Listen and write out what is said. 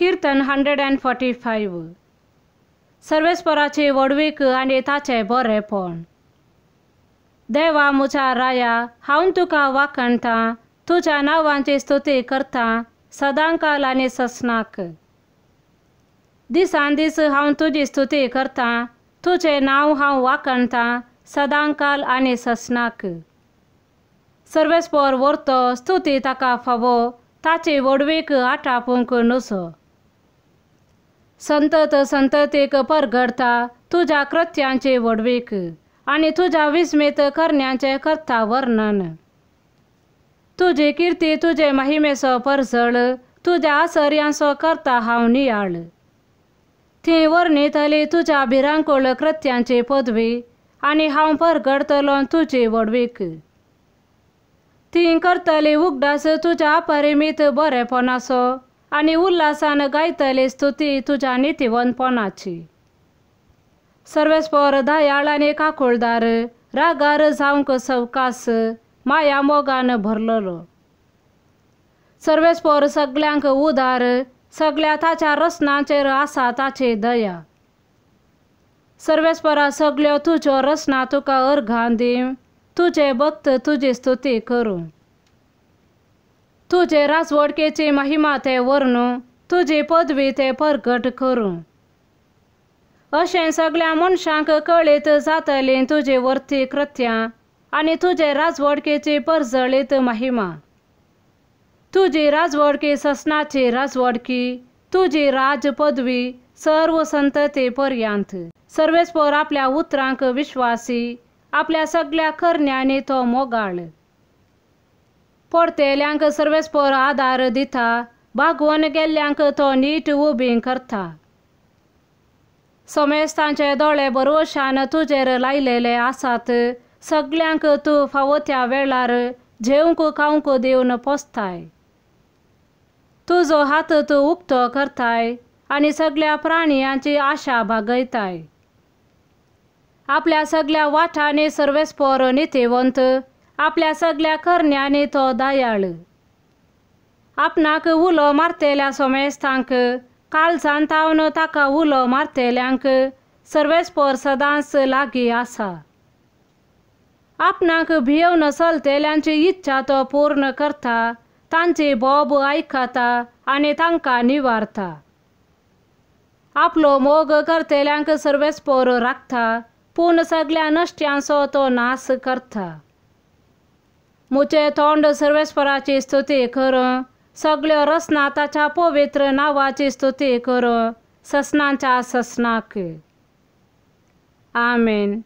kirtan hundred and forty five सर्वेश्वराचे वडवीक आणि ताचे बरेपण देवा मुझा राया हांव तुका वाकणता तुज्या नांवांची स्तुती करता सदांकाल आणि आनी ससनाक दिसान दीस हांव तुजी स्तुती करता तुजें नाव हांव वाकणता सदांकाल आणि आनी ससनाक सर्वेस्पोर व्हरतो स्तुती ताका फावो ताची वडवीक आटापूंक नुसो संतत संतते परघडता घडता तुझ्या कृत्यांचे वडवेक आणि तुझ्या विस्मित करण्याचे कथा वर्णन तुझी कीर्ती तुझे महिमेस परझळ तुझ्या आसर्यांस करता हाव नियाळ ते वर्णितले तुझ्या भिरांकोळ कृत्यांचे पदवे आणि हांव परगडतलो तुझे वडवेक ती करतले उगडास तुझ्या परिमित बरेपणास आणि उल्लासान गायतले स्तुती तुझ्या नितिवनपणाची सर्वेस दयाळ का काकुळदार रागार जावंक सवकास माया मोगानं भरलेलो सर्वेस सगल्यांक सगळ्यांक उदार सगळ्या ताच्या रसनांचेर आसा ताचे दया सर्वेस्परा सगळ्यो तुज्यो रसना तुका अर्घान दिव तुजे भक्त तुजी स्तुती करूं तुझे राजवडकेचे महिमा ते वर्णू तुझी पदवी ते परगट करू अशें सगळ्या मनशांक कळीत जातली तुझे वर्ती कृत्या आनी तुजे राजवडकेची परजळीत महिमा तुजी राजवडकी ससनाची राजवडकी तुजी राज पदवी सर्व संतते पर्यांत सर्वेस्पर आपल्या उतरांक विश्वासी आपल्या सगळ्या करण्याने तो मोगाळ પડતેલ્यांક सर्वेस्पोर પર दिता દીધા गेल्ल्यांक तो नीट उबी करता समेस्तांचे दोळे बरोशान तुजेर लायलेले आसात सगळ्यांक तूं फावो त्या वेळार जेवंक खावंक दिवन पोसताय तुजो हात तूं उक्तो करताय आनी सगळ्या प्राणयांची आशा भागयताय आपल्या सगळ्या वाठांनी सर्वेस्पोर नितिवंत आपल्या सगळ्या करण्याने तो दयाळ आपणाक उलो मारतेल्या सोमेस्तांक काल सांतावन ताका उलो मारतेल्यांक सर्वेस्पोर सदांस लागी आसा आपणाक भियेवन चलतेल्यांची इच्छा तो पूर्ण करता तांची बोब आयकता आणि तांकां निवारता आपलो मोग करतेल्यांक सर्वेस्पोर राखता पूण सगळ्या नष्ट्यांचो तो नाश करता मुचे तोंड सर्वेस्पराची स्तुती कर सगळ्यो रसनाथाच्या पवित्र नावाची स्तुती कर ससनांच्या ससनाक आमेन